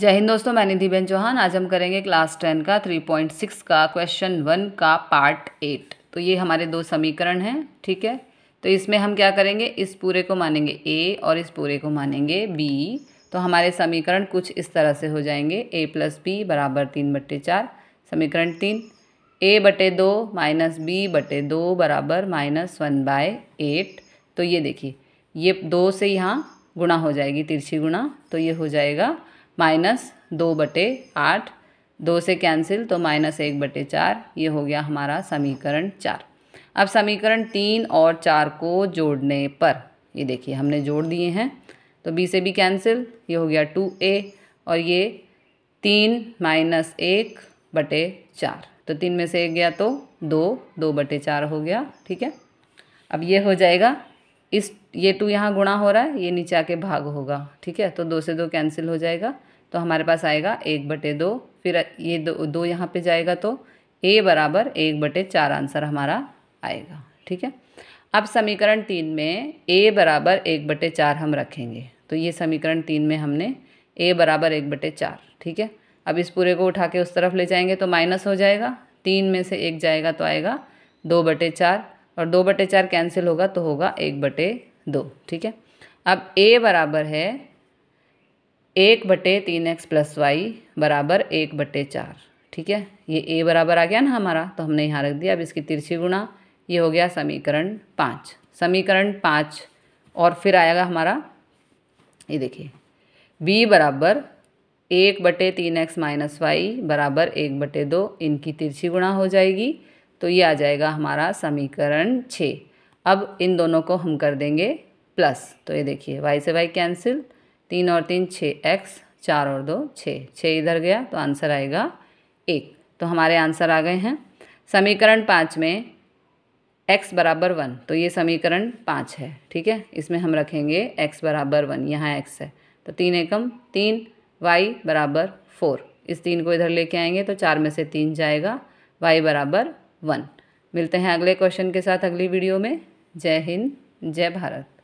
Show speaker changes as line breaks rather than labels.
जय हिंद दोस्तों मैं निधिबेन चौहान आज हम करेंगे क्लास टेन का थ्री पॉइंट सिक्स का क्वेश्चन वन का पार्ट एट तो ये हमारे दो समीकरण हैं ठीक है तो इसमें हम क्या करेंगे इस पूरे को मानेंगे ए और इस पूरे को मानेंगे बी तो हमारे समीकरण कुछ इस तरह से हो जाएंगे ए प्लस बी बराबर तीन बट्टे चार समीकरण तीन ए बटे दो माइनस बी बटे दो बराबर माइनस वन बाय एट तो ये देखिए ये दो से यहाँ गुणा हो जाएगी तिरछी गुणा तो ये हो जाएगा माइनस दो बटे आठ दो से कैंसिल तो माइनस एक बटे चार ये हो गया हमारा समीकरण चार अब समीकरण तीन और चार को जोड़ने पर ये देखिए हमने जोड़ दिए हैं तो बी से भी कैंसिल ये हो गया टू ए और ये तीन माइनस एक बटे चार तो तीन में से एक गया तो दो दो बटे चार हो गया ठीक है अब ये हो जाएगा इस ये टू यहाँ गुणा हो रहा है ये नीचे आके भाग होगा ठीक है तो दो से दो कैंसिल हो जाएगा तो हमारे पास आएगा एक बटे दो फिर ये दो दो यहाँ पे जाएगा तो ए बराबर एक बटे चार आंसर हमारा आएगा ठीक है अब समीकरण तीन में ए बराबर एक बटे चार हम रखेंगे तो ये समीकरण तीन में हमने ए बराबर एक बटे चार ठीक है अब इस पूरे को उठा के उस तरफ ले जाएंगे तो माइनस हो जाएगा तीन में से एक जाएगा तो आएगा दो बटे चार और दो बटे चार कैंसिल होगा तो होगा एक बटे दो ठीक है अब ए बराबर है एक बटे तीन एक्स प्लस वाई बराबर एक बटे चार ठीक है ये ए बराबर आ गया ना हमारा तो हमने यहाँ रख दिया अब इसकी तिरछी गुणा ये हो गया समीकरण पाँच समीकरण पाँच और फिर आएगा हमारा ये देखिए b बराबर एक बटे तीन एक्स माइनस वाई बराबर एक बटे दो इनकी तिरछी गुणा हो जाएगी तो ये आ जाएगा हमारा समीकरण छः अब इन दोनों को हम कर देंगे प्लस तो ये देखिए वाई से वाई कैंसिल तीन और तीन छः एक्स चार और दो छः छः इधर गया तो आंसर आएगा एक तो हमारे आंसर आ गए हैं समीकरण पाँच में x बराबर वन तो ये समीकरण पाँच है ठीक है इसमें हम रखेंगे x बराबर वन यहाँ x है तो तीन एकम तीन y बराबर फोर इस तीन को इधर लेके आएंगे तो चार में से तीन जाएगा y बराबर वन मिलते हैं अगले क्वेश्चन के साथ अगली वीडियो में जय हिंद जय भारत